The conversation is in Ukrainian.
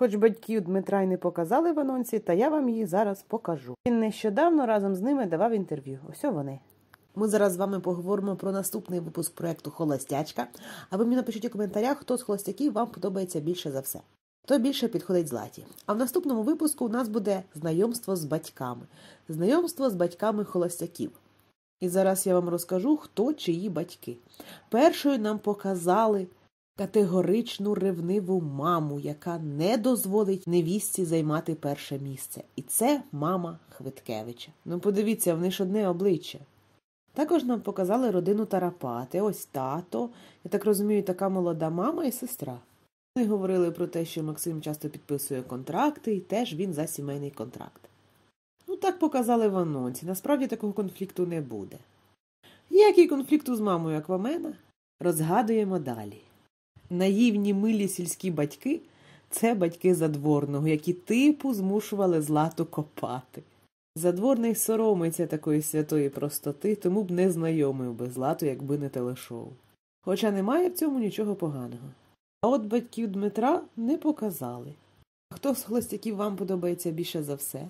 Хоч батьків Дмитра й не показали в анонсі, та я вам її зараз покажу. Він нещодавно разом з ними давав інтерв'ю. Ось вони. Ми зараз з вами поговоримо про наступний випуск проекту Холостячка. А ви мені напишіть у коментарях, хто з холостяків вам подобається більше за все. то більше підходить златі. А в наступному випуску у нас буде знайомство з батьками. Знайомство з батьками холостяків. І зараз я вам розкажу, хто чиї батьки. Першою нам показали категоричну ревниву маму, яка не дозволить невістці займати перше місце. І це мама Хвиткевича. Ну, подивіться, вони ж одне обличчя. Також нам показали родину Тарапати, ось тато, я так розумію, така молода мама і сестра. Вони говорили про те, що Максим часто підписує контракти, і теж він за сімейний контракт. Ну, так показали в анонсі. Насправді такого конфлікту не буде. Який конфлікту з мамою Аквамена розгадуємо далі. Наївні милі сільські батьки це батьки задворного, які типу змушували злату копати. Задворний соромиться такої святої простоти, тому б не знайомив би злату, якби не телешоу. Хоча немає в цьому нічого поганого. А от батьків Дмитра не показали. Хто з хлостяків вам подобається більше за все?